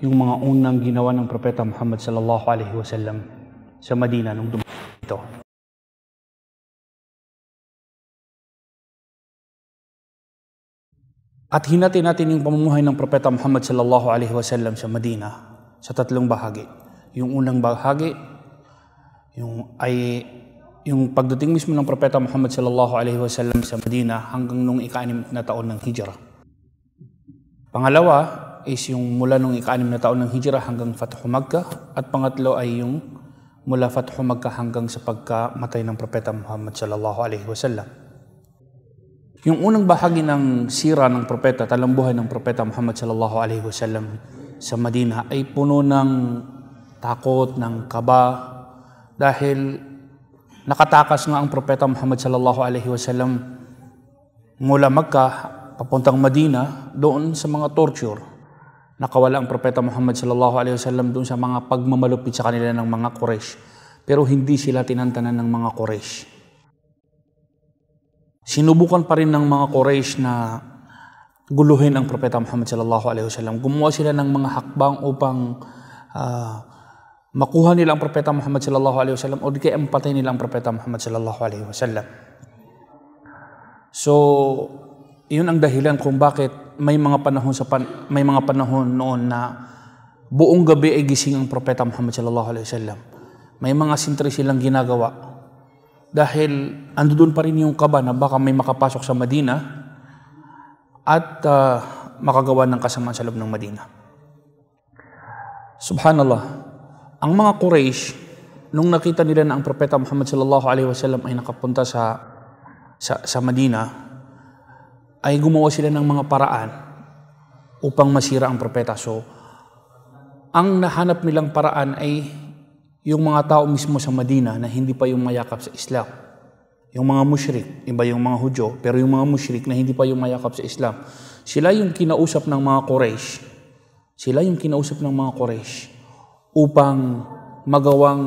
yung mga unang ginawa ng Propeta Muhammad sallallahu alaihi wasallam sa Madina nung dumating ito. At hinati natin yung pamumuhay ng Propeta Muhammad sallallahu alaihi wasallam sa Madina sa tatlong bahagi. Yung unang bahagi yung ay yung pagdating mismo ng Propeta Muhammad sallallahu alaihi wasallam sa Madina hanggang nung ika na taon ng Hijrah. Pangalawa, is yung mula nung ika na taon ng Hijra hanggang Fathu Makkah at pangatlo ay yung mula Fathu Makkah hanggang sa pagkamatay ng Propeta Muhammad sallallahu alaihi wasallam. Yung unang bahagi ng sira ng propeta, talambuhay ng propeta Muhammad sallallahu alaihi wasallam sa Madina ay puno ng takot, ng kaba dahil nakatakas nga ang propeta Muhammad sallallahu alaihi wasallam mula Makkah papuntang Madina doon sa mga torture nakawala ang Propeta Muhammad sallallahu alaihi wasallam doon sa mga pagmamalupit sa kanila ng mga Quraysh. Pero hindi sila tinantanan ng mga Quraysh. Sinubukan pa rin ng mga Quraysh na guluhin ang Propeta Muhammad sallallahu alaihi wasallam. Gumawa sila ng mga hakbang upang uh, makuha nila ang Propeta Muhammad sallallahu alaihi wasallam o di kaya empatay nila ang Propeta Muhammad sallallahu alaihi wasallam. So, yun ang dahilan kung bakit may mga panahon sa pan, may mga panahon noon na buong gabi ay gising ang propeta Muhammad sallallahu alaihi wasallam. May mga sintri silang ginagawa dahil ando doon pa rin yung kaba na baka may makapasok sa Madina at uh, makagawa ng kasamaan sa loob ng Madina. Subhanallah, ang mga Quraysh, nung nakita nila na ang Propeta Muhammad sallallahu alaihi wasallam ay nakapunta sa, sa, sa Madina, ay gumawa sila ng mga paraan upang masira ang propeta. So, ang nahanap nilang paraan ay yung mga tao mismo sa Madina na hindi pa yung mayakap sa Islam. Yung mga mushrik, iba yung mga Hudyo, pero yung mga mushrik na hindi pa yung mayakap sa Islam. Sila yung kinausap ng mga Quraysh. Sila yung kinausap ng mga Quraysh upang magawang,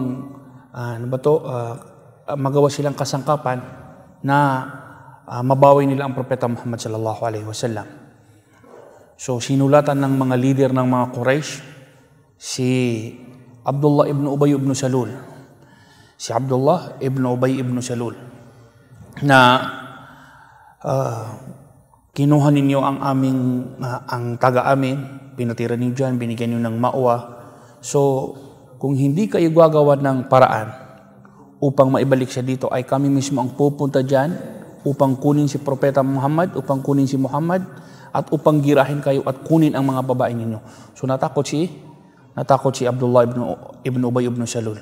uh, ano ba to, uh, magawa silang kasangkapan na uh, mabawi nila ang propeta Muhammad sallallahu alaihi wasallam. So sinulatan ng mga leader ng mga Quraysh si Abdullah ibn Ubay ibn Salul. Si Abdullah ibn Ubay ibn Salul na uh, kinuha ninyo ang aming uh, ang taga amin, pinatira niyo diyan, binigyan niyo ng mawa. So kung hindi kayo gagawa ng paraan upang maibalik siya dito ay kami mismo ang pupunta diyan upang kunin si Propeta Muhammad, upang kunin si Muhammad, at upang girahin kayo at kunin ang mga babae ninyo. So natakot si, natakot si Abdullah ibn, ibn Ubay ibn Salul.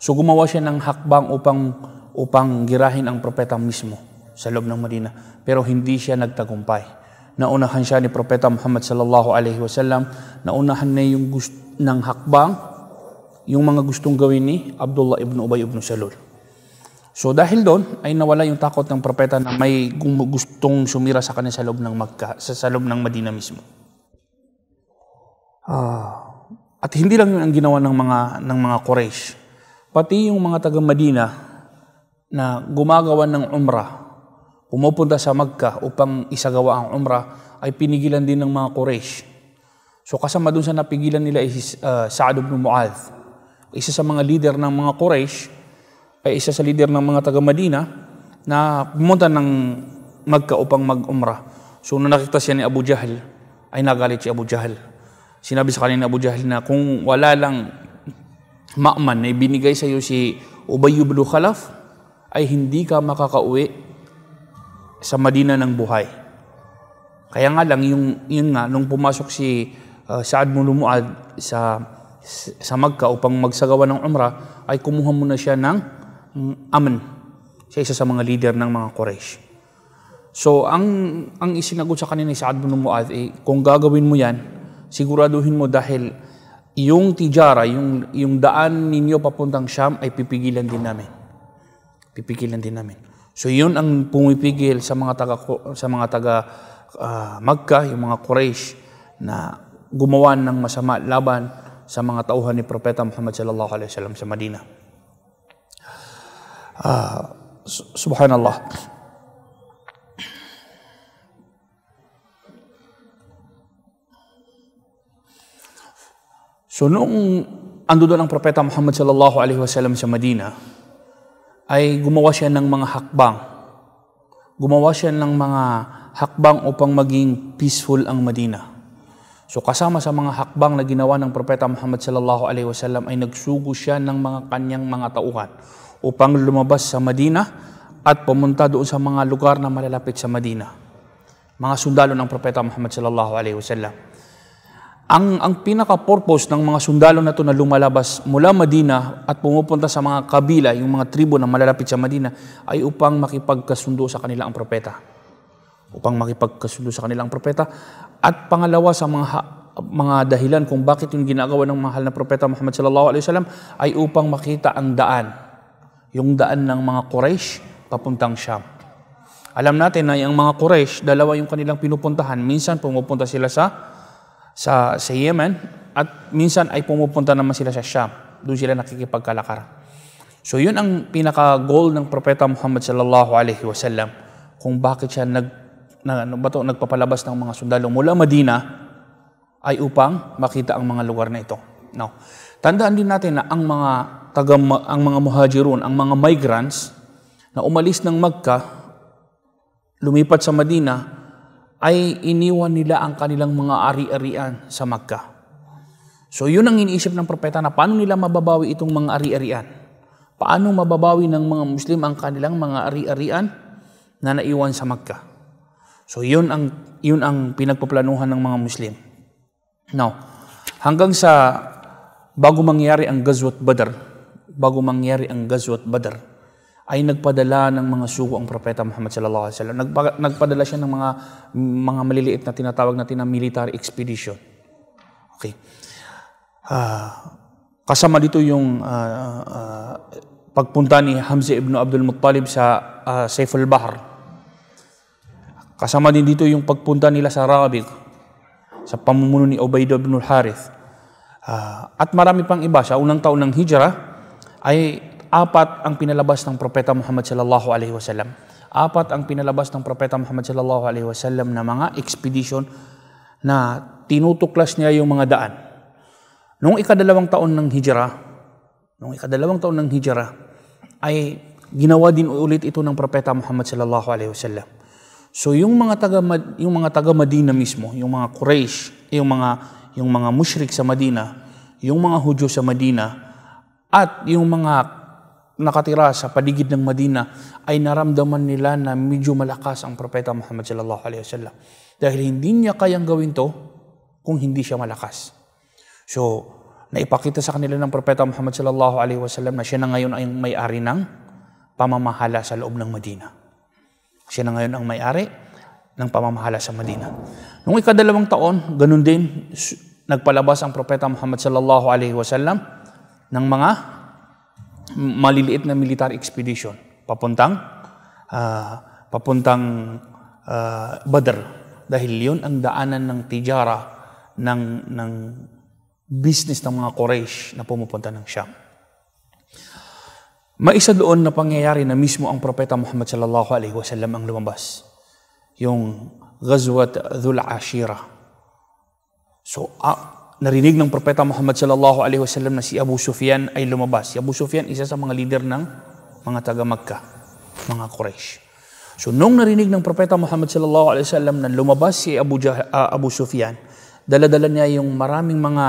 So gumawa siya ng hakbang upang, upang girahin ang propeta mismo sa loob ng Medina. Pero hindi siya nagtagumpay. Naunahan siya ni Propeta Muhammad sallallahu alaihi wasallam. Naunahan na yung gusto ng hakbang, yung mga gustong gawin ni Abdullah ibn Ubay ibn Salul. So dahil doon ay nawala yung takot ng propeta na may gustong sumira sa kanya sa loob ng Magka, sa, sa loob ng Madina mismo. Ah, at hindi lang yun ang ginawa ng mga ng mga Quraysh. Pati yung mga taga Madina na gumagawa ng umrah, pumupunta sa Magka upang isagawa ang umrah ay pinigilan din ng mga Quraysh. So kasama dun sa napigilan nila is uh, ah, Sa'd ibn Mu'adh, isa sa mga leader ng mga Quraysh ay isa sa leader ng mga taga Madina na pumunta ng Magka upang mag-umrah. So nung nakita siya ni Abu Jahl, ay nagalit si Abu Jahl. Sinabi sa kanya ni Abu Jahl na kung wala lang ma'man na ibinigay sa iyo si Ubay ibn Khalaf, ay hindi ka makakauwi sa Madina ng buhay. Kaya nga lang, yung, yun nga, nung pumasok si uh, Saad ibn Lumuad sa, sa Magka upang magsagawa ng umrah, ay kumuha muna siya ng Amn. Siya isa sa mga leader ng mga Quraysh. So, ang, ang isinagot sa kanina ni Sa'ad bin Mu'adh, eh, kung gagawin mo yan, siguraduhin mo dahil yung tijara, yung, yung daan ninyo papuntang Syam ay pipigilan din namin. Pipigilan din namin. So yun ang pumipigil sa mga taga sa mga taga uh, Magka, yung mga Quraysh na gumawa ng masama laban sa mga tauhan ni Propeta Muhammad sallallahu alaihi wasallam sa Madina. Ah, subhanallah. So nung ando doon ang propeta Muhammad sallallahu alaihi wasallam sa Medina, ay gumawa siya ng mga hakbang. Gumawa siya ng mga hakbang upang maging peaceful ang Medina. So kasama sa mga hakbang na ginawa ng propeta Muhammad sallallahu alaihi wasallam ay nagsugo siya ng mga kanyang mga tauhan upang lumabas sa Madina at pumunta doon sa mga lugar na malalapit sa Madina. Mga sundalo ng Propeta Muhammad sallallahu alaihi wasallam. Ang, ang pinaka-purpose ng mga sundalo na to na lumalabas mula Madina at pumupunta sa mga kabila, yung mga tribo na malalapit sa Madina, ay upang makipagkasundo sa kanila ang propeta. Upang makipagkasundo sa kanila ang propeta. At pangalawa sa mga mga dahilan kung bakit yung ginagawa ng mahal na propeta Muhammad sallallahu alaihi wasallam ay upang makita ang daan yung daan ng mga Quraysh papuntang Sham. Alam natin na yung mga Quraysh, dalawa yung kanilang pinupuntahan. Minsan pumupunta sila sa sa, sa Yemen at minsan ay pumupunta naman sila sa Sham. Doon sila nakikipagkalakar. So yun ang pinaka-goal ng Propeta Muhammad sallallahu alaihi wasallam kung bakit siya nag, na, ano ba to, nagpapalabas ng mga sundalo mula Madina ay upang makita ang mga lugar na ito. No. tandaan din natin na ang mga taga, ang mga muhajirun, ang mga migrants na umalis ng Magka, lumipat sa Madina, ay iniwan nila ang kanilang mga ari-arian sa Magka. So yun ang iniisip ng propeta na paano nila mababawi itong mga ari-arian. Paano mababawi ng mga Muslim ang kanilang mga ari-arian na naiwan sa Magka. So yun ang, yun ang pinagpaplanuhan ng mga Muslim. Now, hanggang sa bago mangyari ang Gazwat Badr, bago mangyari ang Ghazwat Badr, ay nagpadala ng mga sugo ang Propeta Muhammad sallallahu alaihi wasallam. Nagpa- nagpadala siya ng mga mga maliliit na tinatawag natin na military expedition. Okay. Uh, kasama dito yung uh, uh, pagpunta ni Hamza ibn Abdul Muttalib sa uh, Saiful Bahr. Kasama din dito yung pagpunta nila sa Rabiq sa pamumuno ni Ubaidah ibn al-Harith. Uh, at marami pang iba sa unang taon ng Hijra ay apat ang pinalabas ng propeta Muhammad sallallahu alaihi wasallam. Apat ang pinalabas ng propeta Muhammad sallallahu alaihi wasallam na mga expedition na tinutuklas niya yung mga daan. Noong ikadalawang taon ng hijra, noong ikadalawang taon ng hijra, ay ginawa din ulit ito ng propeta Muhammad sallallahu alaihi wasallam. So yung mga taga yung mga taga Madina mismo, yung mga Quraysh, yung mga yung mga mushrik sa Madina, yung mga Hudyo sa Madina, at yung mga nakatira sa paligid ng Madina ay naramdaman nila na medyo malakas ang propeta Muhammad sallallahu alaihi wasallam dahil hindi niya kayang gawin to kung hindi siya malakas. So, naipakita sa kanila ng propeta Muhammad sallallahu alaihi wasallam na siya na ngayon ay may-ari ng pamamahala sa loob ng Madina. Siya na ngayon ang may-ari ng pamamahala sa Madina. Noong ikadalawang taon, ganun din nagpalabas ang propeta Muhammad sallallahu alaihi wasallam ng mga maliliit na military expedition papuntang uh, papuntang uh, Badr dahil yon ang daanan ng tijara ng ng business ng mga Quraysh na pumupunta ng Syam. May isa doon na pangyayari na mismo ang propeta Muhammad sallallahu alaihi wasallam ang lumabas. Yung Ghazwat Dhul Ashira. So, uh, narinig ng Propeta Muhammad sallallahu alaihi wasallam na si Abu Sufyan ay lumabas. Si Abu Sufyan isa sa mga leader ng mga taga Makkah, mga Quraysh. So nung narinig ng Propeta Muhammad sallallahu alaihi wasallam na lumabas si Abu Jah- uh, Abu Sufyan, dala-dala niya yung maraming mga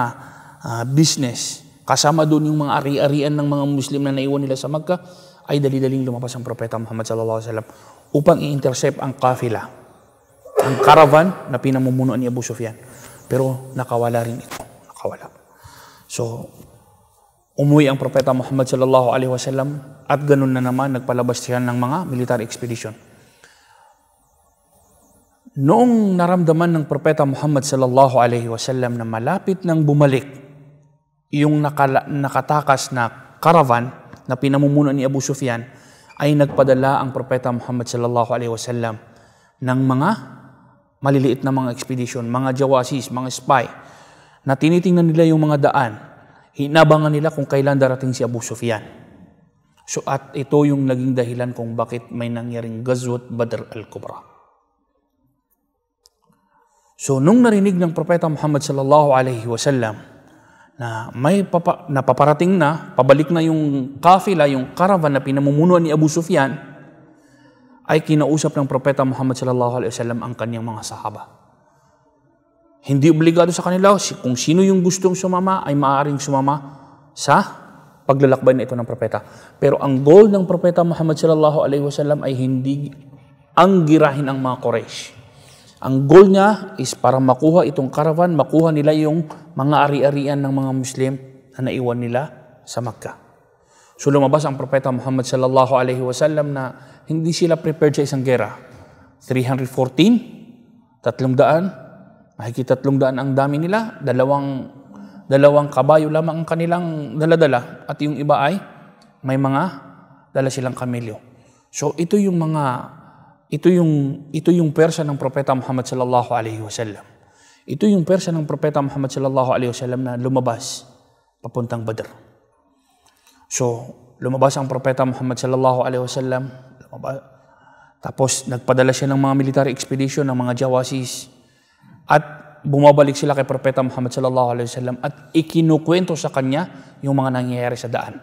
uh, business kasama doon yung mga ari-arian ng mga Muslim na naiwan nila sa Makkah ay dali-daling lumabas ang Propeta Muhammad sallallahu alaihi wasallam upang i-intercept ang kafila, ang caravan na pinamumunuan ni Abu Sufyan. Pero nakawala rin ito. Nakawala So, umuwi ang Propeta Muhammad sallallahu alaihi wasallam at ganun na naman nagpalabas siya ng mga military expedition. Noong naramdaman ng Propeta Muhammad sallallahu alaihi wasallam na malapit nang bumalik yung nakala, nakatakas na caravan na pinamumuno ni Abu Sufyan ay nagpadala ang Propeta Muhammad sallallahu alaihi wasallam ng mga maliliit na mga expedition, mga jawasis, mga spy, na tinitingnan nila yung mga daan, hinabangan nila kung kailan darating si Abu Sufyan. So at ito yung naging dahilan kung bakit may nangyaring Gazwat Badr al-Kubra. So nung narinig ng Propeta Muhammad sallallahu alaihi wasallam na may papa, napaparating na, pabalik na yung kafila, yung caravan na pinamumunuan ni Abu Sufyan, ay kinausap ng Propeta Muhammad sallallahu alaihi wasallam ang kanyang mga sahaba. Hindi obligado sa kanila kung sino yung gustong sumama ay maaaring sumama sa paglalakbay na ito ng propeta. Pero ang goal ng propeta Muhammad sallallahu alaihi wasallam ay hindi ang girahin ang mga Quraysh. Ang goal niya is para makuha itong caravan, makuha nila yung mga ari-arian ng mga Muslim na naiwan nila sa Makkah. So lumabas ang propeta Muhammad sallallahu alaihi wasallam na hindi sila prepared sa isang gera. 314, 300, tatlong daan ang dami nila, dalawang, dalawang kabayo lamang ang kanilang daladala at yung iba ay may mga dala silang kamelyo. So ito yung mga ito yung ito yung persa ng propeta Muhammad sallallahu alaihi wasallam. Ito yung persa ng propeta Muhammad sallallahu alaihi wasallam na lumabas papuntang Badr. So lumabas ang propeta Muhammad sallallahu alaihi wasallam, Tapos nagpadala siya ng mga military expedition ng mga Jawasis at bumabalik sila kay Propeta Muhammad sallallahu alaihi wasallam at ikinukwento sa kanya yung mga nangyayari sa daan.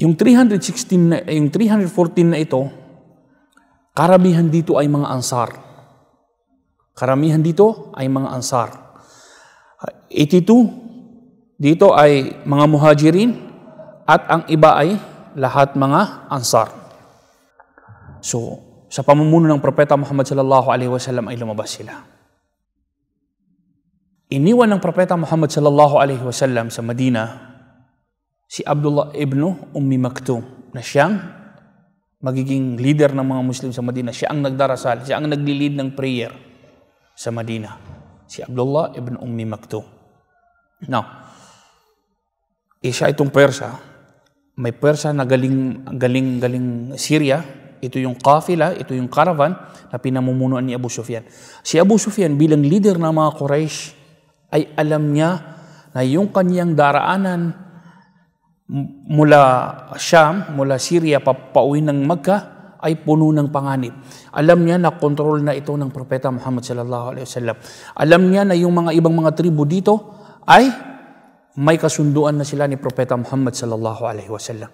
Yung 316 na, yung 314 na ito, karamihan dito ay mga ansar. Karamihan dito ay mga ansar. 82 dito ay mga muhajirin at ang iba ay lahat mga ansar. So, sa pamumuno ng Propeta Muhammad sallallahu alaihi wasallam ay lumabas sila. Iniwan ng Propeta Muhammad sallallahu alaihi wasallam sa Medina si Abdullah ibn Ummi Maktum na siyang magiging leader ng mga Muslim sa Medina. Siya ang nagdarasal, siya ang nagli-lead ng prayer sa Medina. Si Abdullah ibn Ummi Maktum. Now, isa itong Persa. May Persa na galing, galing, galing Syria ito yung kafila, ito yung caravan na pinamumunuan ni Abu Sufyan. Si Abu Sufyan bilang leader ng mga Quraysh ay alam niya na yung kanyang daraanan mula Sham, mula Syria papauwi ng Makkah ay puno ng panganib. Alam niya na control na ito ng Propeta Muhammad sallallahu alaihi wasallam. Alam niya na yung mga ibang mga tribu dito ay may kasunduan na sila ni Propeta Muhammad sallallahu alaihi wasallam.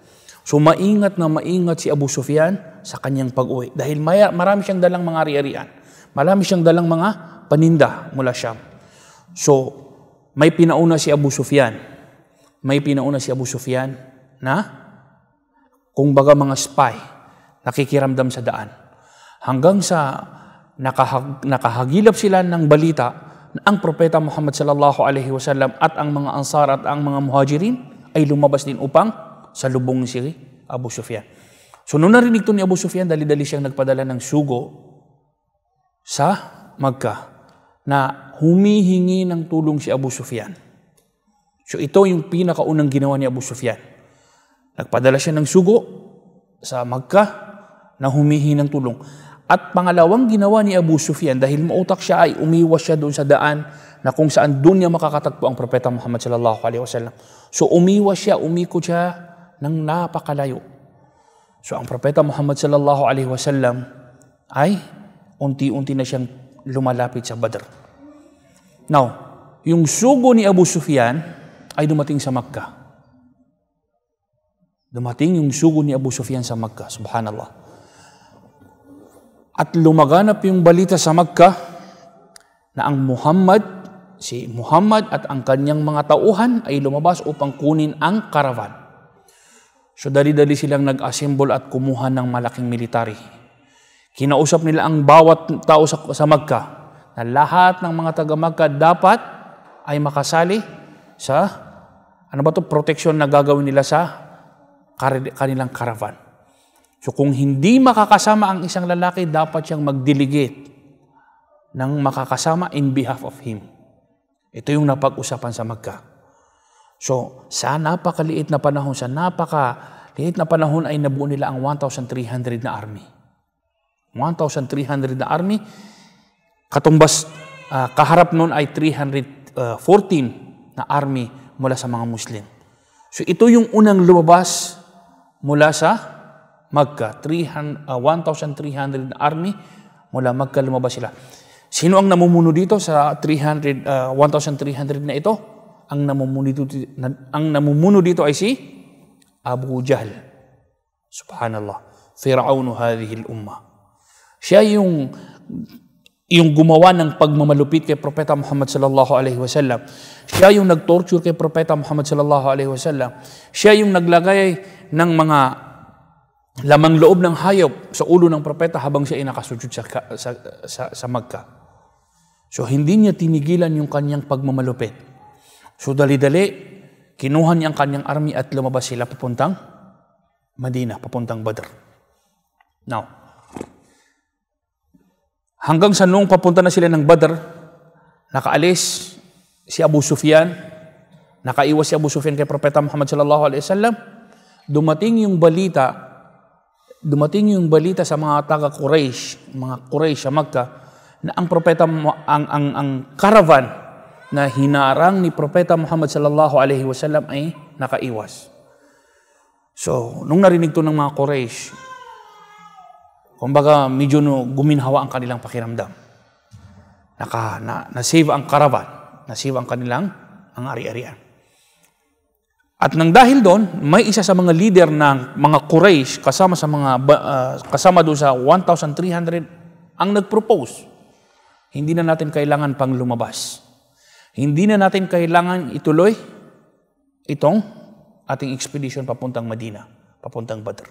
So maingat na maingat si Abu Sufyan sa kanyang pag-uwi. Dahil maya, marami siyang dalang mga ari-arian. Marami siyang dalang mga paninda mula Syam. So, may pinauna si Abu Sufyan. May pinauna si Abu Sufyan na kung baga mga spy nakikiramdam sa daan. Hanggang sa nakahag, nakahagilap sila ng balita na ang propeta Muhammad sallallahu alaihi wasallam at ang mga ansar at ang mga muhajirin ay lumabas din upang sa lubong si Abu Sufyan. So nung narinig to ni Abu Sufyan, dali-dali siyang nagpadala ng sugo sa Magka na humihingi ng tulong si Abu Sufyan. So ito yung pinakaunang ginawa ni Abu Sufyan. Nagpadala siya ng sugo sa Magka na humihingi ng tulong. At pangalawang ginawa ni Abu Sufyan dahil mautak siya ay umiwas siya doon sa daan na kung saan doon niya makakatagpo ang propeta Muhammad sallallahu alaihi wasallam. So umiwas siya, umikot siya ng napakalayo. So ang propeta Muhammad sallallahu alaihi wasallam ay unti-unti na siyang lumalapit sa Badr. Now, yung sugo ni Abu Sufyan ay dumating sa Makkah. Dumating yung sugo ni Abu Sufyan sa Makkah, subhanallah. At lumaganap yung balita sa Makkah na ang Muhammad, si Muhammad at ang kanyang mga tauhan ay lumabas upang kunin ang karavan. So dali-dali silang nag-assemble at kumuha ng malaking military. Kinausap nila ang bawat tao sa, sa Magka na lahat ng mga taga Magka dapat ay makasali sa ano ba to protection na gagawin nila sa kanilang caravan. So kung hindi makakasama ang isang lalaki, dapat siyang mag-delegate ng makakasama in behalf of him. Ito yung napag-usapan sa Magka. So, sa napakaliit na panahon, sa napakaliit na panahon ay nabuo nila ang 1,300 na army. 1,300 na army. Katumbas, uh, kaharap noon ay 314 ah, na army mula sa mga Muslim. So, ito yung unang lumabas mula sa Magka. 1,300 ah, na army mula Magka lumabas sila. Sino ang namumuno dito sa 300, uh, 1,300 na ito? ang namumuno dito, ang namumuno dito ay si Abu Jahl. Subhanallah. Fir'aun hadhihi al-umma. Siya yung yung gumawa ng pagmamalupit kay Propeta Muhammad sallallahu alaihi wasallam. Siya yung nagtorture kay Propeta Muhammad sallallahu alaihi wasallam. Siya yung naglagay ng mga lamang loob ng hayop sa ulo ng propeta habang siya inakasujud sa, sa, sa, sa Magka. So hindi niya tinigilan yung kanyang pagmamalupit. So dali-dali, kinuha niya ang kanyang army at lumabas sila papuntang Madina, papuntang Badr. Now, hanggang sa noong papunta na sila ng Badr, nakaalis si Abu Sufyan, nakaiwas si Abu Sufyan kay Propeta Muhammad sallallahu alaihi wasallam, dumating yung balita dumating yung balita sa mga taga Quraysh, mga Quraysh sa Makkah na ang propeta ang ang ang caravan na hinarang ni Propeta Muhammad sallallahu alaihi wasallam ay nakaiwas. So, nung narinig to ng mga Quraysh, kumbaga medyo no, guminhawa ang kanilang pakiramdam. Naka, na, na-save ang karavan, na-save ang kanilang ang ari-arian. At nang dahil doon, may isa sa mga leader ng mga Quraysh kasama sa mga uh, kasama doon sa 1,300 ang nag-propose. Hindi na natin kailangan pang lumabas hindi na natin kailangan ituloy itong ating expedition papuntang Madina, papuntang Badr.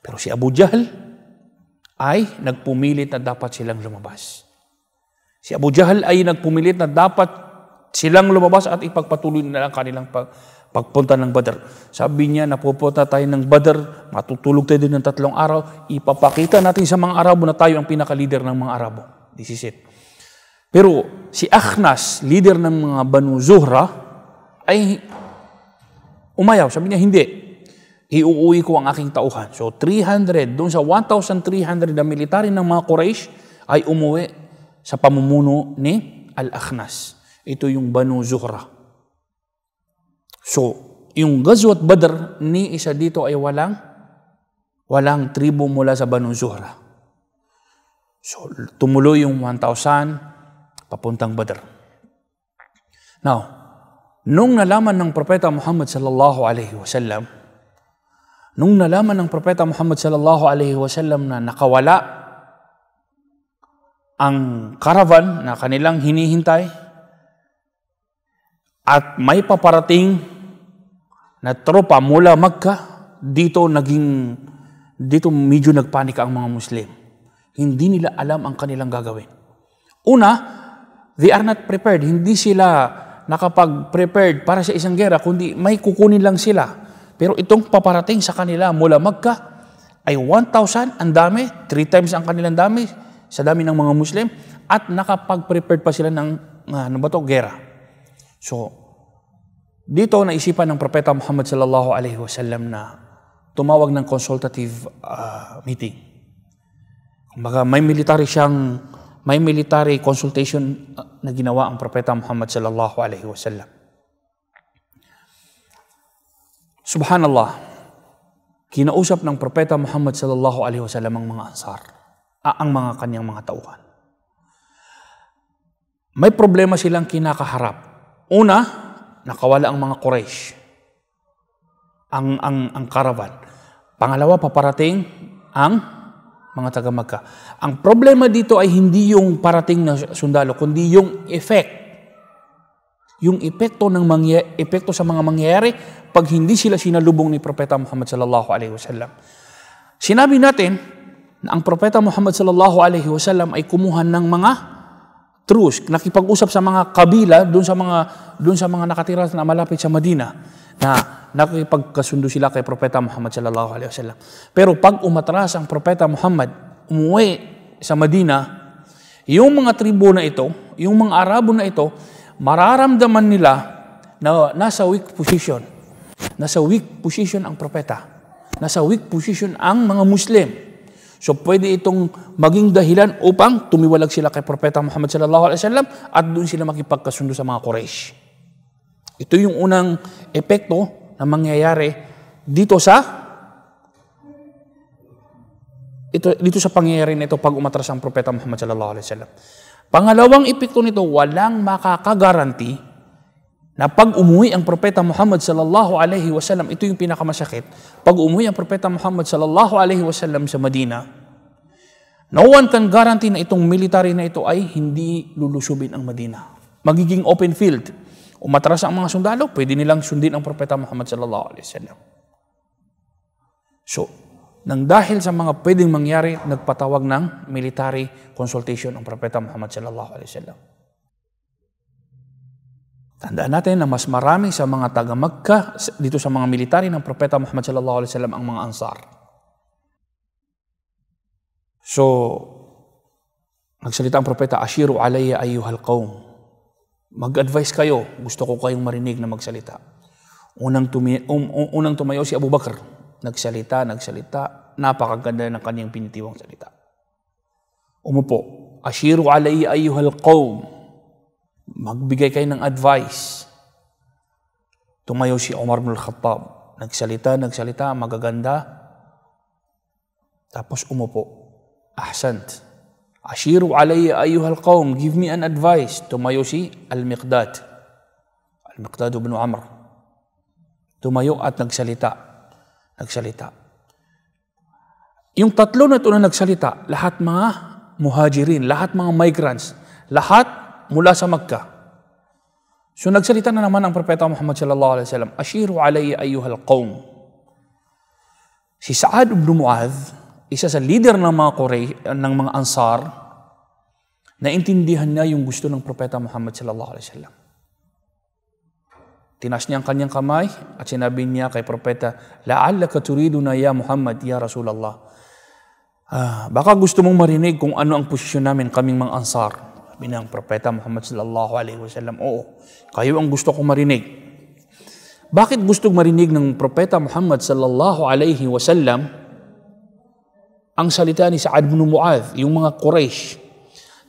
Pero si Abu Jahl ay nagpumilit na dapat silang lumabas. Si Abu Jahl ay nagpumilit na dapat silang lumabas at ipagpatuloy na lang kanilang pag pagpunta ng Badr. Sabi niya, napupunta tayo ng Badr, matutulog tayo din ng tatlong araw, ipapakita natin sa mga Arabo na tayo ang pinakalider ng mga Arabo. This is it. Pero si Akhnas, leader ng mga Banu Zuhra, ay umayaw. Sabi niya, hindi. Iuuwi ko ang aking tauhan. So 300, doon sa 1,300 na military ng mga Quraysh ay umuwi sa pamumuno ni Al-Akhnas. Ito yung Banu Zuhra. So, yung Ghazwat Badr ni isa dito ay walang walang tribo mula sa Banu Zuhra. So, tumuloy yung 1,000 papuntang Badr. Now, nung nalaman ng Propeta Muhammad sallallahu alaihi wasallam, nung nalaman ng Propeta Muhammad sallallahu alaihi wasallam na nakawala ang caravan na kanilang hinihintay at may paparating na tropa mula Makkah, dito naging dito medyo nagpanika ang mga Muslim. Hindi nila alam ang kanilang gagawin. Una, They are not prepared. Hindi sila nakapag-prepared para sa isang gera, kundi may kukunin lang sila. Pero itong paparating sa kanila mula Magka ay 1,000, ang dami, 3 times ang kanilang dami, sa dami ng mga Muslim, at nakapag-prepared pa sila ng, uh, ano ba to, gera. So, dito naisipan ng Propeta Muhammad sallallahu alaihi wasallam na tumawag ng consultative uh, meeting. Kumbaga, may military siyang may military consultation uh, na ginawa ang Propeta Muhammad sallallahu alaihi wasallam. Subhanallah, kinausap ng Propeta Muhammad sallallahu alaihi wasallam ang mga ansar, ang mga kanyang mga tauhan. May problema silang kinakaharap. Una, nakawala ang mga Quraysh, ang, ang, ang caravan. Pangalawa, paparating ang mga taga Magka. Ang problema dito ay hindi yung parating na sundalo, kundi yung effect. Yung epekto ng mangy- epekto sa mga mangyayari pag hindi sila sinalubong ni Propeta Muhammad sallallahu alaihi wasallam. Sinabi natin na ang Propeta Muhammad sallallahu alaihi wasallam ay kumuha ng mga truce, nakipag-usap sa mga kabila doon sa mga doon sa mga nakatira na malapit sa Medina na nakipagkasundo sila kay Propeta Muhammad sallallahu alaihi wasallam. Pero pag umatras ang Propeta Muhammad, umuwi sa Medina, yung mga tribo na ito, yung mga Arabo na ito, mararamdaman nila na nasa weak position. Nasa weak position ang propeta. Nasa weak position ang mga Muslim. So pwede itong maging dahilan upang tumiwalag sila kay Propeta Muhammad sallallahu alaihi wasallam at doon sila makipagkasundo sa mga Quraysh. Ito yung unang epekto na mangyayari dito sa ito, dito sa pangyayari na ito pag umatras ang Propeta Muhammad sallallahu alaihi wasallam. Pangalawang epekto nito, walang makakagaranti na pag umuwi ang propeta Muhammad sallallahu alaihi wasallam, ito yung pinakamasakit. Pag umuwi ang propeta Muhammad sallallahu alaihi wasallam sa Medina, no one can guarantee na itong military na ito ay hindi lulusubin ang Medina. Magiging open field. Umatras ang mga sundalo, pwede nilang sundin ang propeta Muhammad sallallahu alaihi wasallam. So, nang dahil sa mga pwedeng mangyari, nagpatawag ng military consultation ang propeta Muhammad sallallahu alaihi wasallam. Tandaan natin na mas marami sa mga taga Magka dito sa mga military ng Propeta Muhammad sallallahu alaihi wasallam ang mga Ansar. So, nagsalita ang Propeta, Ashiru alayya ayyuhal qawm. Mag-advise kayo, gusto ko kayong marinig na magsalita. Unang, tumi- um, unang tumayo si Abu Bakr. Nagsalita, nagsalita, napakaganda ng kanyang pinitiwang salita. Umupo, Ashiru alayya ayyuhal qawm. Magbigay kayo ng advice. Tumayo si Umar ibn al-Khattab. Nagsalita, nagsalita, magaganda. Tapos umupo. Ahsant. Ashiru alayya ayuhal qawm. Give me an advice. Tumayo si Al-Miqdad. Al-Miqdad ibn Amr. Tumayo at nagsalita. Nagsalita. Yung tatlo na ito na nagsalita, lahat mga muhajirin, lahat mga migrants, lahat mula sa Makkah. So nagsalita na naman ang Propeta Muhammad sallallahu alaihi wasallam, "Ashiru alayya ayyuhal qaum." Si Sa'ad ibn Mu'adh, isa sa leader ng mga Quraysh, ng mga Ansar, naintindihan niya yung gusto ng Propeta Muhammad sallallahu alaihi wasallam. Tinas niya ang kanyang kamay at sinabi niya kay Propeta, "La'allaka turiduna ya Muhammad ya Rasulullah." Ah, baka gusto mong marinig kung ano ang posisyon namin kaming mga Ansar. Sabi ng Propeta Muhammad sallallahu alaihi wasallam, oo, kayo ang gusto kong marinig. Bakit gusto marinig ng Propeta Muhammad sallallahu alaihi wasallam ang salita ni Sa'ad bin Mu'adh, yung mga Quraysh?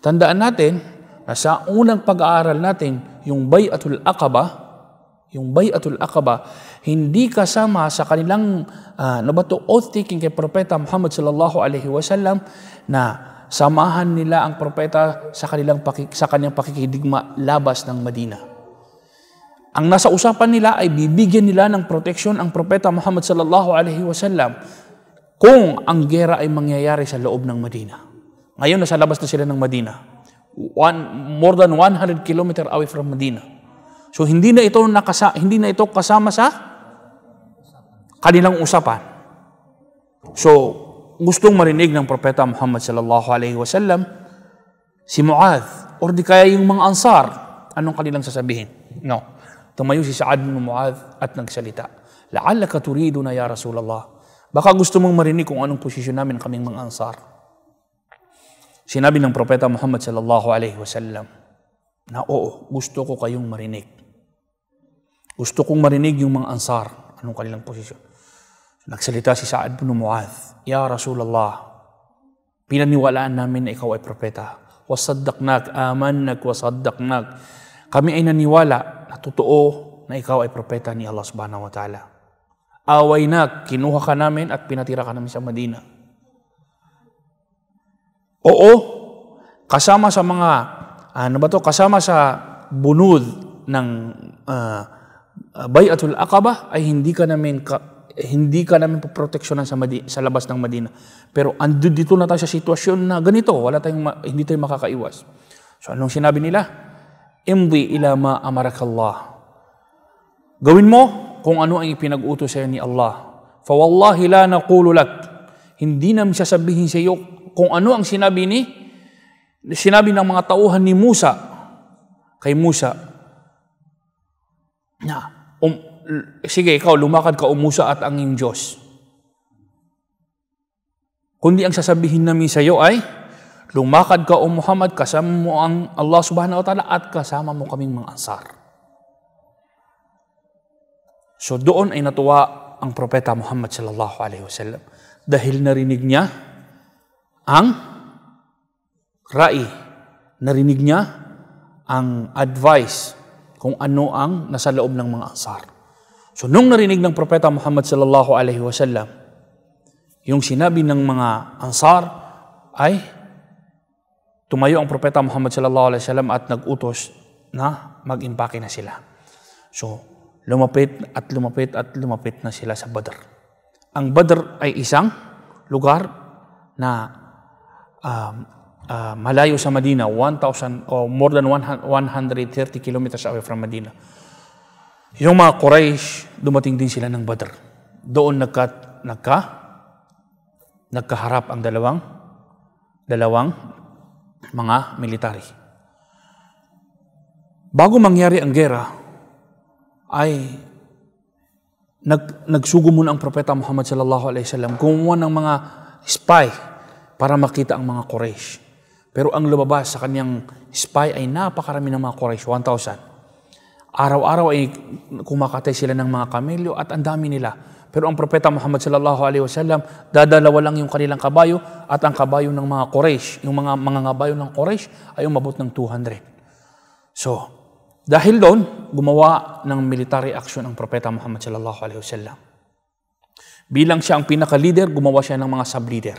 Tandaan natin na sa unang pag-aaral natin, yung Bay'atul Aqaba, yung Bay'atul Aqaba, hindi kasama sa kanilang uh, ano oath-taking kay Propeta Muhammad sallallahu alaihi wasallam na samahan nila ang propeta sa, kanilang sa kanyang pakikidigma labas ng Madina. Ang nasa usapan nila ay bibigyan nila ng proteksyon ang propeta Muhammad sallallahu alaihi wasallam kung ang gera ay mangyayari sa loob ng Madina. Ngayon nasa labas na sila ng Madina. One, more than 100 km away from Medina. So hindi na ito nakasa, hindi na ito kasama sa kanilang usapan. So gustong marinig ng Propeta Muhammad sallallahu alaihi wasallam, si Muadh, or di kaya yung mga ansar, anong kanilang sasabihin? No. Tumayo si Sa'ad bin Muadh at nagsalita, La'allaka turido na ya Rasulallah. Baka gusto mong marinig kung anong posisyon namin kaming mga ansar. Sinabi ng Propeta Muhammad sallallahu alaihi wasallam, na oo, gusto ko kayong marinig. Gusto kong marinig yung mga ansar, anong kanilang posisyon. Nagsalita si Sa'ad bin Mu'ath, Ya Rasulallah, pinaniwalaan namin na ikaw ay propeta. Wasaddaqnak, amannak, wasaddaqnak. Kami ay naniwala na totoo na ikaw ay propeta ni Allah subhanahu wa ta'ala. Away na, kinuha ka namin at pinatira ka namin sa Madina. Oo, kasama sa mga, ano ba to, kasama sa bunod ng uh, Bayatul Aqaba ay hindi ka namin ka, hindi ka namin poproteksyonan sa, Madi- sa labas ng Madina. Pero ando dito na tayo sa sitwasyon na ganito, wala tayong ma- hindi tayo makakaiwas. So anong sinabi nila? Imdi ila ma amarakallah. Gawin mo kung ano ang ipinag-utos sa ni Allah. Fa wallahi la naqulu lak. Hindi namin sasabihin sa iyo kung ano ang sinabi ni sinabi ng mga tauhan ni Musa kay Musa na um, sige, ikaw, lumakad ka, umusa at ang iyong Diyos. Kundi ang sasabihin namin sa iyo ay, lumakad ka, O Muhammad, kasama mo ang Allah subhanahu wa ta'ala at kasama mo kaming mga ansar. So doon ay natuwa ang propeta Muhammad sallallahu alaihi wasallam dahil narinig niya ang rai, narinig niya ang advice kung ano ang nasa loob ng mga ansar. So nung narinig ng Propeta Muhammad sallallahu alaihi wasallam yung sinabi ng mga Ansar ay tumayo ang Propeta Muhammad sallallahu alaihi wasallam at nagutos na mag-impake na sila. So lumapit at lumapit at lumapit na sila sa Badr. Ang Badr ay isang lugar na um, uh, malayo sa Medina, 1,000 or more than 130 kilometers away from Medina. Yung mga Quraysh, dumating din sila ng Badr. Doon nagka, nagka, nagkaharap ang dalawang, dalawang mga military. Bago mangyari ang gera, ay nag, nagsugo muna ang propeta Muhammad sallallahu alaihi wasallam kumuha ng mga spy para makita ang mga Quraysh. Pero ang lumabas sa kanyang spy ay napakarami ng mga Quraysh, 1,000. Araw-araw ay kumakatay sila ng mga kamelyo at ang dami nila. Pero ang propeta Muhammad sallallahu alaihi wasallam, dadalawa lang yung kanilang kabayo at ang kabayo ng mga Quraysh, yung mga mga kabayo ng Quraysh ay umabot ng 200. So, dahil doon, gumawa ng military action ang propeta Muhammad sallallahu alaihi wasallam. Bilang siya ang pinaka-leader, gumawa siya ng mga sub-leader.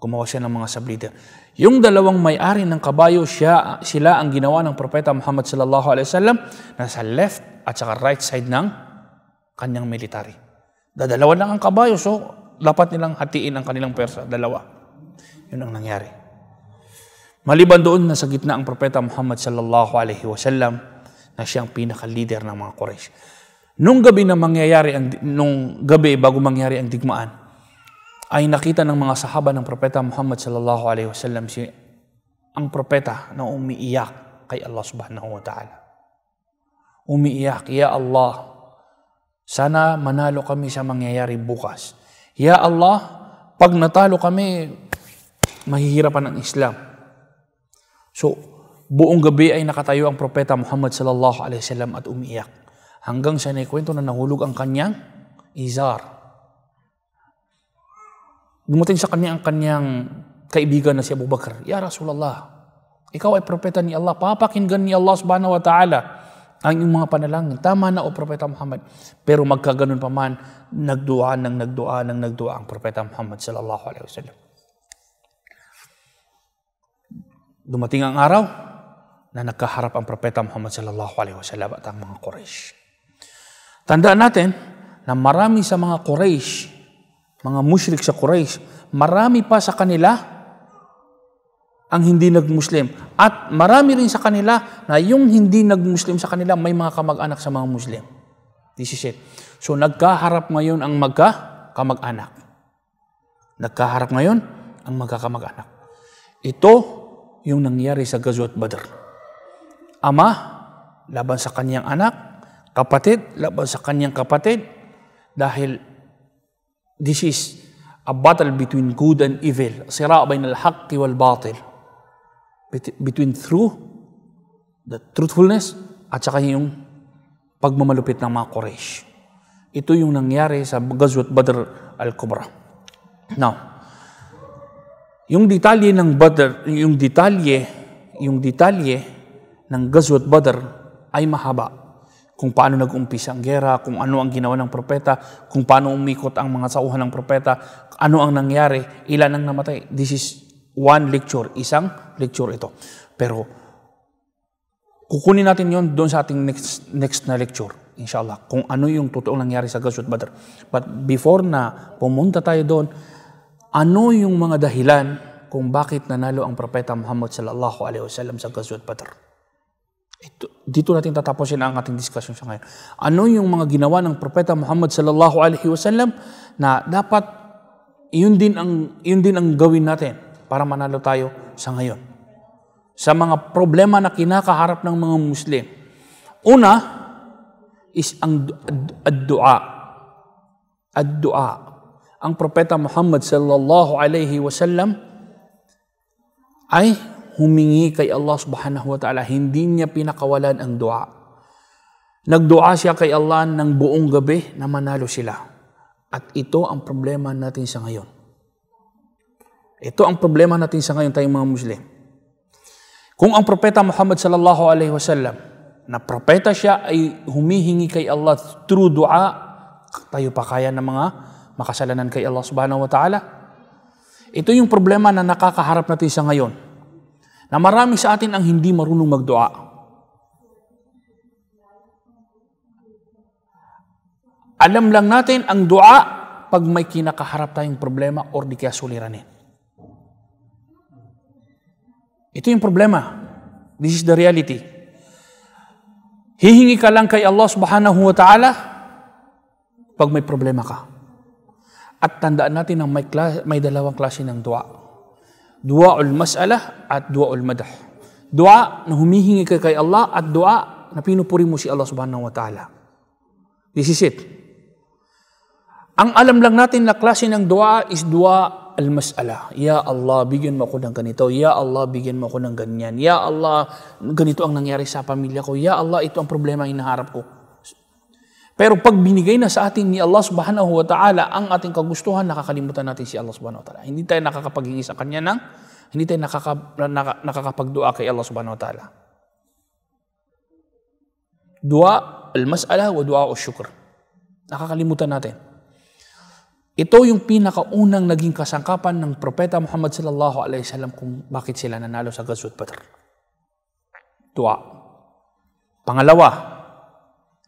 Gumawa siya ng mga sub-leader. Yung dalawang may-ari ng kabayo, siya, sila ang ginawa ng Propeta Muhammad sallallahu alaihi wasallam na sa left at saka right side ng kanyang military. Dadalawa lang ang kabayo, so dapat nilang hatiin ang kanilang persa. Dalawa. Yun ang nangyari. Maliban doon, na sa gitna ang Propeta Muhammad sallallahu alaihi wasallam na siyang pinaka-leader ng mga Quraysh. Nung gabi na mangyayari ang, nung gabi bago mangyari ang digmaan, ay nakita ng mga sahaba ng propeta Muhammad sallallahu alaihi wasallam si ang propeta na umiiyak kay Allah subhanahu wa ta'ala. Umiiyak, Ya Allah, sana manalo kami sa mangyayari bukas. Ya Allah, pag natalo kami, mahihirapan ang Islam. So, buong gabi ay nakatayo ang propeta Muhammad sallallahu alaihi wasallam at umiiyak hanggang sa naikwento na nahulog ang kanyang izar Dumating sa kanya ang kanyang kaibigan na si Abu Bakr, Ya Rasulullah, ikaw ay propeta ni Allah, papakinggan ni Allah subhanahu wa ta'ala ang iyong mga panalangin. Tama na o Propeta Muhammad. Pero magkaganon pa man, nagdua ng nagdua ng nagdua ang Propeta Muhammad sallallahu alaihi wasallam. Dumating ang araw na nagkaharap ang Propeta Muhammad sallallahu alaihi wasallam at ang mga Quraysh. Tandaan natin na marami sa mga Quraysh mga mushrik sa Quraysh, marami pa sa kanila ang hindi nagmuslim. At marami rin sa kanila na yung hindi nagmuslim sa kanila, may mga kamag-anak sa mga muslim. This is it. So nagkaharap ngayon ang magkakamag-anak. Nagkaharap ngayon ang magkakamag-anak. Ito yung nangyari sa Gazwat Badr. Ama laban sa kanyang anak, kapatid laban sa kanyang kapatid, dahil This is a battle between good and evil. Sira bain al-haqq wal-batil. Between true, the truthfulness, at saka yung pagmamalupit ng mga Quraysh. Ito yung nangyari sa Ghazwat Badr al-Kubra. Now, yung detalye ng Badr, yung detalye, yung detalye ng Ghazwat Badr ay mahaba kung paano nag-umpisa ang gera, kung ano ang ginawa ng propeta, kung paano umikot ang mga sauhan ng propeta, ano ang nangyari, ilan ang namatay. This is one lecture, isang lecture ito. Pero kukunin natin yon doon sa ating next, next na lecture inshallah, kung ano yung totoong nangyari sa Ghazwat Badr. But before na pumunta tayo doon, ano yung mga dahilan kung bakit nanalo ang propeta Muhammad sallallahu alaihi wasallam sa Ghazwat Badr? Ito, dito natin tatapusin ang ating discussion sa ngayon. Ano yung mga ginawa ng Propeta Muhammad sallallahu alaihi wasallam na dapat yun din ang yun din ang gawin natin para manalo tayo sa ngayon. Sa mga problema na kinakaharap ng mga Muslim. Una is ang ad-dua. Ad-dua. Ang Propeta Muhammad sallallahu alaihi wasallam ay humingi kay Allah subhanahu wa ta'ala, hindi niya pinakawalan ang dua. Nagdua siya kay Allah ng buong gabi na manalo sila. At ito ang problema natin sa ngayon. Ito ang problema natin sa ngayon tayong mga Muslim. Kung ang propeta Muhammad sallallahu alaihi wasallam na propeta siya ay humihingi kay Allah through dua, tayo pa kaya ng mga makasalanan kay Allah subhanahu wa ta'ala? Ito yung problema na nakakaharap natin sa ngayon na marami sa atin ang hindi marunong magdua. Alam lang natin ang dua pag may kinakaharap tayong problema or di kaya suliranin. Ito yung problema. This is the reality. Hihingi ka lang kay Allah subhanahu wa ta'ala pag may problema ka. At tandaan natin na may, may dalawang klase ng dua dua duwaul mas'alah at dua duwaul madah. Dua na humihingi ka kay Allah at dua na pinupuri mo si Allah subhanahu wa ta'ala. This is it. Ang alam lang natin na klase ng dua is dua al-mas'ala. Ya Allah, bigyan mo ako ng ganito. Ya Allah, bigyan mo ako ng ganyan. Ya Allah, ganito ang nangyari sa pamilya ko. Ya Allah, ito ang problema ang hinaharap ko. Pero pag binigay na sa atin ni Allah subhanahu wa ta'ala ang ating kagustuhan, nakakalimutan natin si Allah subhanahu wa ta'ala. Hindi tayo nakakapaghingi sa Kanya ng, hindi tayo nakaka, naka, nakakapagdua kay Allah subhanahu wa ta'ala. Dua al-mas'ala wa dua o syukr. Nakakalimutan natin. Ito yung pinakaunang naging kasangkapan ng Propeta Muhammad sallallahu alaihi wasallam kung bakit sila nanalo sa Ghazwat Badr. Dua. Pangalawa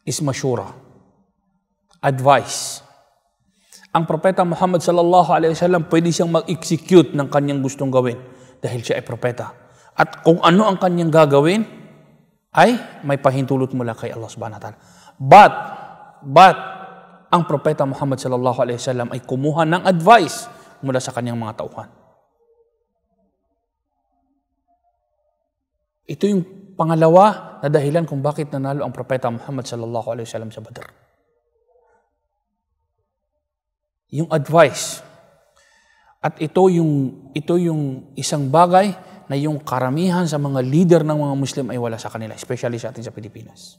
is masyura advice. Ang propeta Muhammad sallallahu alaihi wasallam pwede siyang mag-execute ng kanyang gustong gawin dahil siya ay propeta. At kung ano ang kanyang gagawin ay may pahintulot mula kay Allah subhanahu wa ta'ala. But, but, ang propeta Muhammad sallallahu alaihi wasallam ay kumuha ng advice mula sa kanyang mga tauhan. Ito yung pangalawa na dahilan kung bakit nanalo ang propeta Muhammad sallallahu alaihi wasallam sa Badr. yung advice. At ito yung, ito yung isang bagay na yung karamihan sa mga leader ng mga Muslim ay wala sa kanila, especially sa atin sa Pilipinas.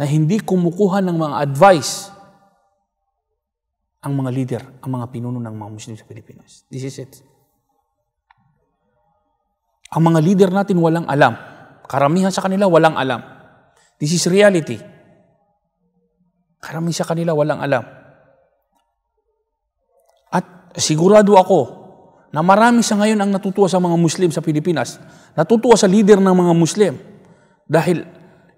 Na hindi kumukuha ng mga advice ang mga leader, ang mga pinuno ng mga Muslim sa Pilipinas. This is it. Ang mga leader natin walang alam. Karamihan sa kanila walang alam. This is reality. Karami sa kanila walang alam. At sigurado ako na marami sa ngayon ang natutuwa sa mga Muslim sa Pilipinas, natutuwa sa leader ng mga Muslim. Dahil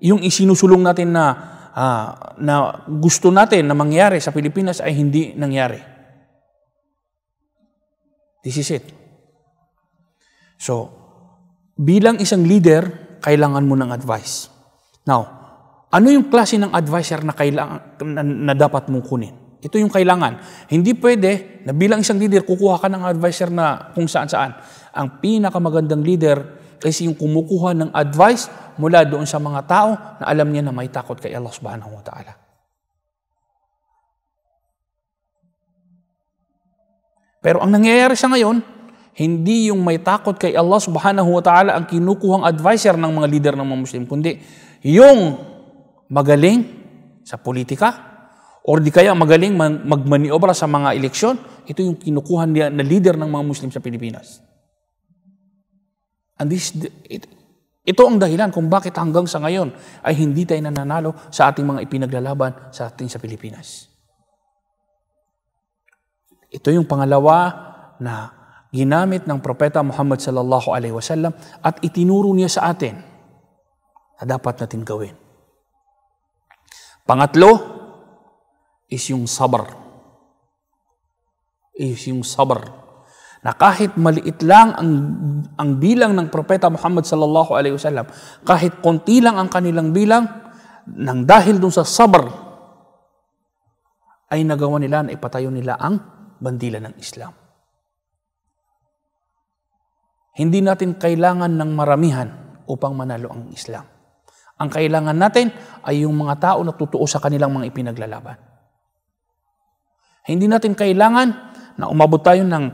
yung isinusulong natin na, uh, na gusto natin na mangyari sa Pilipinas ay hindi nangyari. This is it. So, bilang isang leader, kailangan mo ng advice. Now, ano yung klase ng advisor na, kailangan, na, na dapat mong kunin? Ito yung kailangan. Hindi pwede na bilang isang leader, kukuha ka ng advisor na kung saan saan. Ang pinakamagandang leader ay yung kumukuha ng advice mula doon sa mga tao na alam niya na may takot kay Allah subhanahu wa ta'ala. Pero ang nangyayari sa ngayon, hindi yung may takot kay Allah subhanahu wa ta'ala ang kinukuhang advisor ng mga leader ng mga Muslim, kundi yung magaling sa politika, or di kaya magaling magmaniobra sa mga eleksyon, ito yung kinukuha niya na leader ng mga Muslim sa Pilipinas. And this, it, ito ang dahilan kung bakit hanggang sa ngayon ay hindi tayo nananalo sa ating mga ipinaglalaban sa ating sa Pilipinas. Ito yung pangalawa na ginamit ng propeta Muhammad sallallahu alaihi wasallam at itinuro niya sa atin na dapat natin gawin. Pangatlo is yung sabar. Is yung sabar. Na kahit maliit lang ang, ang bilang ng Propeta Muhammad sallallahu alaihi wasallam, kahit konti lang ang kanilang bilang, nang dahil dun sa sabar, ay nagawa nila na ipatayo nila ang bandila ng Islam. Hindi natin kailangan ng maramihan upang manalo ang Islam. Ang kailangan natin ay yung mga tao na totoo sa kanilang mga ipinaglalaban. Hindi natin kailangan na umabot tayo ng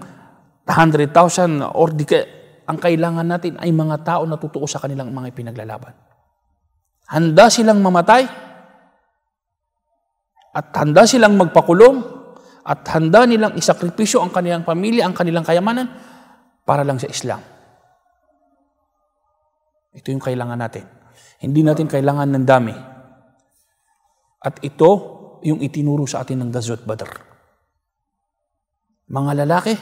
100,000 or di ang kailangan natin ay mga tao na totoo sa kanilang mga ipinaglalaban. Handa silang mamatay at handa silang magpakulong at handa nilang isakripisyo ang kanilang pamilya, ang kanilang kayamanan para lang sa Islam. Ito yung kailangan natin. Hindi natin kailangan ng dami. At ito, yung itinuro sa atin ng Gazot Badr. Mga lalaki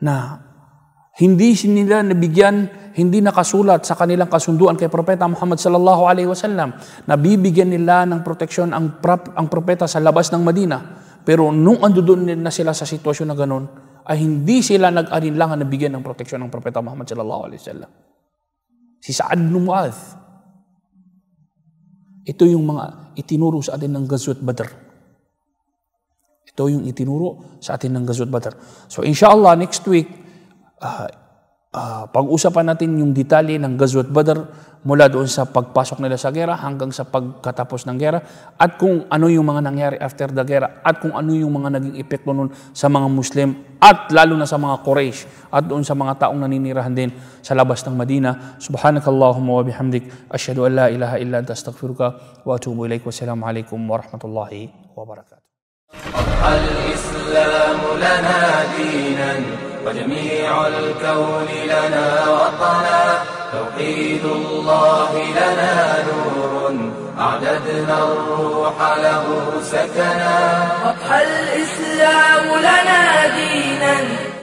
na hindi nila nabigyan, hindi nakasulat sa kanilang kasunduan kay Propeta Muhammad sallallahu alaihi wasallam. Nabibigyan nila ng proteksyon ang, prop, ang propeta sa labas ng Madina. Pero nung andoon na sila sa sitwasyon na ganun, ay hindi sila nag-arinlangan na bigyan ng proteksyon ng Propeta Muhammad sallallahu alaihi wasallam. Si Sa'ad ibn Mu'adh, ito yung mga itinuro sa atin ng Ghazwat Badr. Ito yung itinuro sa atin ng Ghazwat Badr. So inshallah next week, uh, uh, pag-usapan natin yung detalye ng Ghazwat Badr mula doon sa pagpasok nila sa gera hanggang sa pagkatapos ng gera at kung ano yung mga nangyari after the gera at kung ano yung mga naging epekto noon sa mga Muslim at lalo na sa mga Quraysh at doon sa mga taong naninirahan din sa labas ng Madina. Subhanakallahumma wa bihamdik. Ashhadu an la ilaha illa anta astaghfiruka wa atubu ilaik. Wassalamu alaikum wa rahmatullahi wa barakatuh. أضحى الإسلام لنا دينا وجميع الكون لنا وطنا توحيد الله لنا نور أعددنا الروح له سكنا أضحى الإسلام لنا دينا